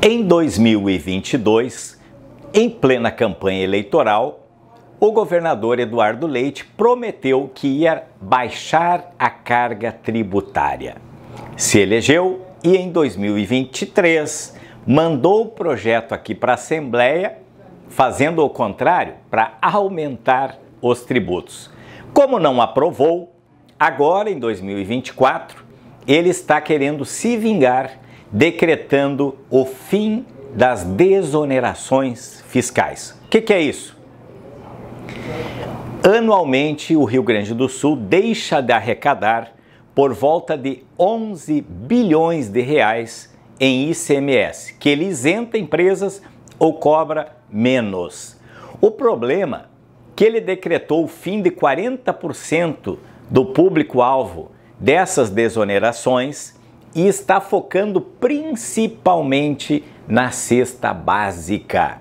Em 2022, em plena campanha eleitoral, o governador Eduardo Leite prometeu que ia baixar a carga tributária. Se elegeu e em 2023 mandou o projeto aqui para a Assembleia, fazendo o contrário, para aumentar os tributos. Como não aprovou, agora em 2024 ele está querendo se vingar decretando o fim das desonerações fiscais. O que, que é isso? Anualmente, o Rio Grande do Sul deixa de arrecadar por volta de 11 bilhões de reais em ICMS, que ele isenta empresas ou cobra menos. O problema é que ele decretou o fim de 40% do público-alvo dessas desonerações e está focando principalmente na cesta básica.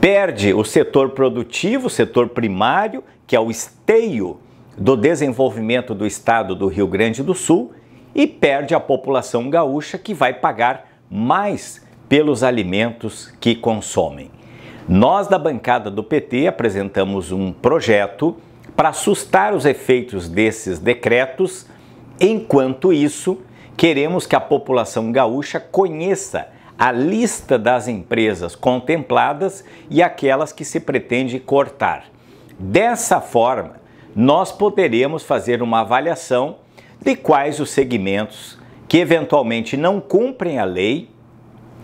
Perde o setor produtivo, o setor primário, que é o esteio do desenvolvimento do estado do Rio Grande do Sul, e perde a população gaúcha, que vai pagar mais pelos alimentos que consomem. Nós, da bancada do PT, apresentamos um projeto para assustar os efeitos desses decretos. Enquanto isso, Queremos que a população gaúcha conheça a lista das empresas contempladas e aquelas que se pretende cortar. Dessa forma, nós poderemos fazer uma avaliação de quais os segmentos que eventualmente não cumprem a lei,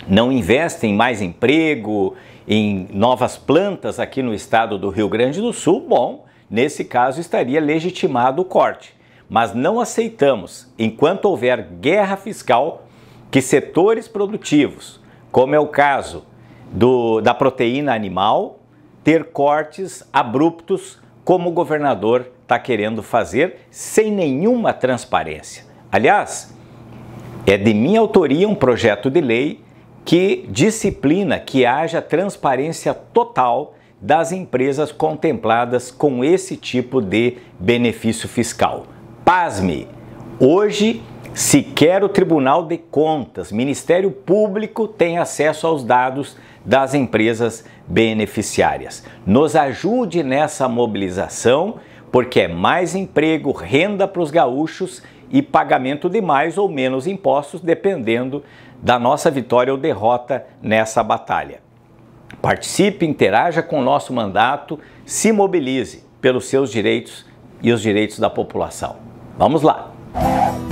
não investem mais emprego, em novas plantas aqui no estado do Rio Grande do Sul, bom, nesse caso estaria legitimado o corte mas não aceitamos, enquanto houver guerra fiscal, que setores produtivos, como é o caso do, da proteína animal, ter cortes abruptos, como o governador está querendo fazer, sem nenhuma transparência. Aliás, é de minha autoria um projeto de lei que disciplina que haja transparência total das empresas contempladas com esse tipo de benefício fiscal. Pasme, hoje sequer o Tribunal de Contas, Ministério Público tem acesso aos dados das empresas beneficiárias. Nos ajude nessa mobilização, porque é mais emprego, renda para os gaúchos e pagamento de mais ou menos impostos, dependendo da nossa vitória ou derrota nessa batalha. Participe, interaja com o nosso mandato, se mobilize pelos seus direitos e os direitos da população. Vamos lá!